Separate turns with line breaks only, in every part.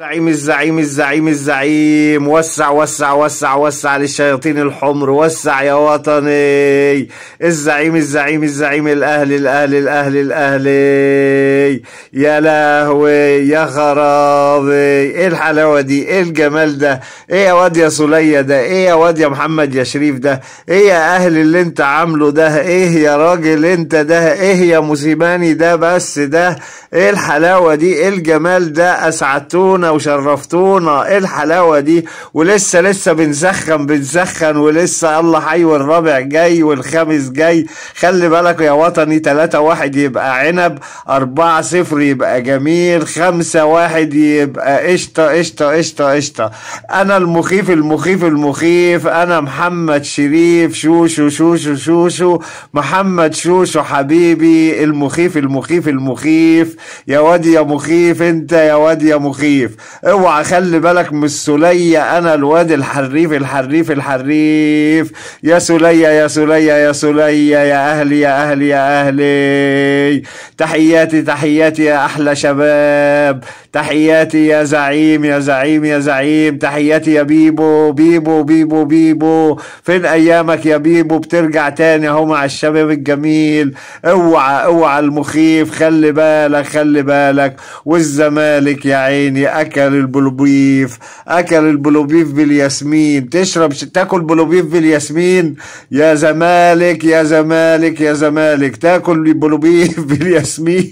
زعيم الزعيم الزعيم الزعيم وسع وسع وسع وسع للشياطين الحمر وسع يا وطني الزعيم الزعيم الزعيم الاهلي الاهلي الاهلي الاهلي يا لهوي يا خرابي ايه الحلاوه دي ايه الجمال ده ايه يا واد يا سلية ده ايه يا واد يا محمد يا شريف ده ايه يا اهل اللي انت عامله ده ايه يا راجل انت ده ايه يا موسيماني ده بس ده ايه الحلاوه دي ايه الجمال ده اسعدتونا وشرفتونا ايه الحلاوه دي ولسه لسه بنسخن بنسخن ولسه الله حي والرابع جاي والخامس جاي خلي بالك يا وطني 3 واحد يبقى عنب 4 0 يبقى جميل 5 واحد يبقى قشطه قشطه قشطه قشطه انا المخيف المخيف المخيف انا محمد شريف شوشو شوشو شوشو محمد شوشو حبيبي المخيف المخيف المخيف يا واد يا مخيف انت يا واد يا مخيف اوعى خلي بالك من السلية انا الواد الحريف الحريف الحريف يا سلية يا سلية يا سلية يا اهلي يا اهلي يا اهلي تحياتي تحياتي يا احلى شباب تحياتي يا زعيم يا زعيم يا زعيم تحياتي يا بيبو بيبو بيبو بيبو فين ايامك يا بيبو بترجع تاني اهو مع الشباب الجميل اوعى اوعى المخيف خلي بالك خلي بالك والزمالك يا عيني اكل البلوبيف اكل البلوبيف بالياسمين تشرب تاكل بلوبيف بالياسمين يا زمالك يا زمالك يا زمالك تاكل بلوبيف بالياسمين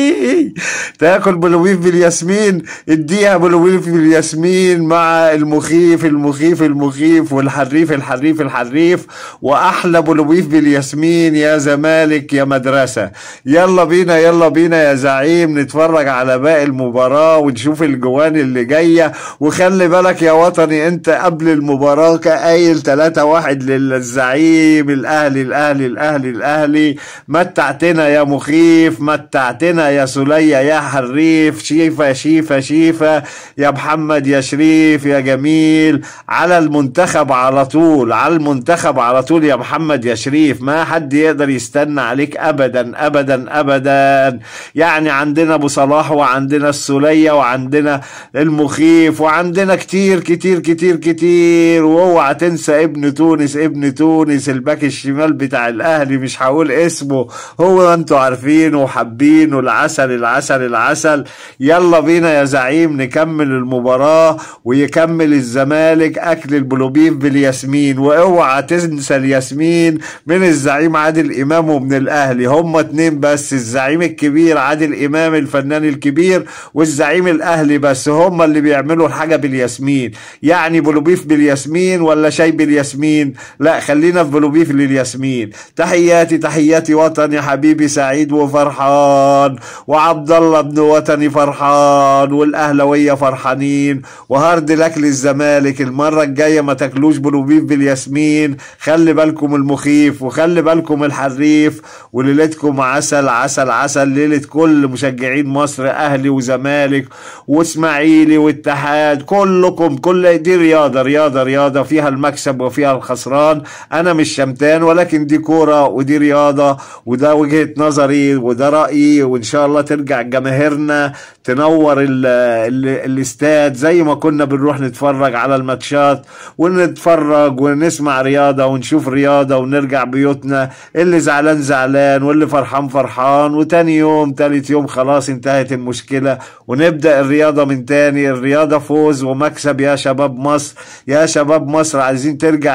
إيه. تاكل بلويف بالياسمين اديها بلويف بالياسمين مع المخيف المخيف المخيف والحريف الحريف الحريف واحلى بلويف بالياسمين يا زمالك يا مدرسه يلا بينا يلا بينا يا زعيم نتفرج على باقي المباراه ونشوف الجوان اللي جايه وخلي بالك يا وطني انت قبل المباراه قايل 3 1 للزعيم الاهلي الاهلي الاهلي الاهلي متعتنا يا مخيف متعتنا يا سلية يا حريف شيفة شيفة شيفة يا محمد يا شريف يا جميل على المنتخب على طول على المنتخب على طول يا محمد يا شريف ما حد يقدر يستنى عليك أبدا أبدا أبدا يعني عندنا أبو صلاح وعندنا السلية وعندنا المخيف وعندنا كتير كتير كتير كتير واوعى تنسى ابن تونس ابن تونس الباك الشمال بتاع الأهلي مش هقول اسمه هو أنتوا عارفينه وحابينه العسل العسل العسل يلا بينا يا زعيم نكمل المباراة ويكمل الزمالك أكل البلوبيف بالياسمين واوعى تنسى الياسمين من الزعيم عادل إمام ومن الأهلي هما اتنين بس الزعيم الكبير عادل إمام الفنان الكبير والزعيم الأهلي بس هما اللي بيعملوا الحاجة بالياسمين يعني بلوبيف بالياسمين ولا شاي بالياسمين لا خلينا في بلوبيف للياسمين تحياتي تحياتي وطني حبيبي سعيد وفرحان وعبد الله بن وطني فرحان والاهلاويه فرحانين وهارد لك للزمالك المره الجايه ما تاكلوش بنوبيف بالياسمين خلي بالكم المخيف وخلي بالكم الحريف وليلتكم عسل عسل عسل ليله كل مشجعين مصر اهلي وزمالك واسماعيلي واتحاد كلكم كل دي رياضه رياضه رياضه فيها المكسب وفيها الخسران انا مش شمتان ولكن دي كوره ودي رياضه وده وجهه نظري وده رايي وان شاء الله ترجع جماهيرنا تنور الاستاد زي ما كنا بنروح نتفرج على الماتشات ونتفرج ونسمع رياضه ونشوف رياضه ونرجع بيوتنا اللي زعلان زعلان واللي فرحان فرحان وتاني يوم تالت يوم خلاص انتهت المشكله ونبدا الرياضه من تاني الرياضه فوز ومكسب يا شباب مصر يا شباب مصر عايزين ترجع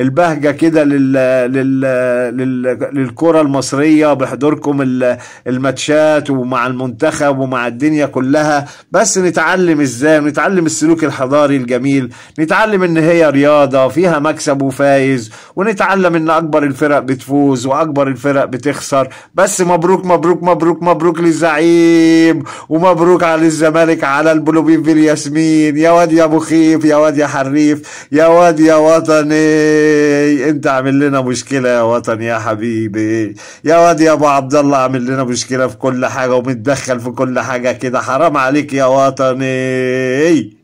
البهجه كده لل لل للكره المصريه بحضوركم الماتشات الماتشات ومع المنتخب ومع الدنيا كلها بس نتعلم ازاي ونتعلم السلوك الحضاري الجميل نتعلم ان هي رياضة فيها مكسب وفايز ونتعلم ان اكبر الفرق بتفوز واكبر الفرق بتخسر بس مبروك مبروك مبروك مبروك للزعيم ومبروك على الزمالك على البلوبين في الياسمين يا واد يا ابو خيف يا واد يا حريف يا واد يا وطني انت عامل لنا مشكلة يا وطني يا حبيبي يا واد يا ابو عبد الله عامل لنا مشكلة في كل حاجة ومتدخل في كل حاجة كده حرام عليك يا وطني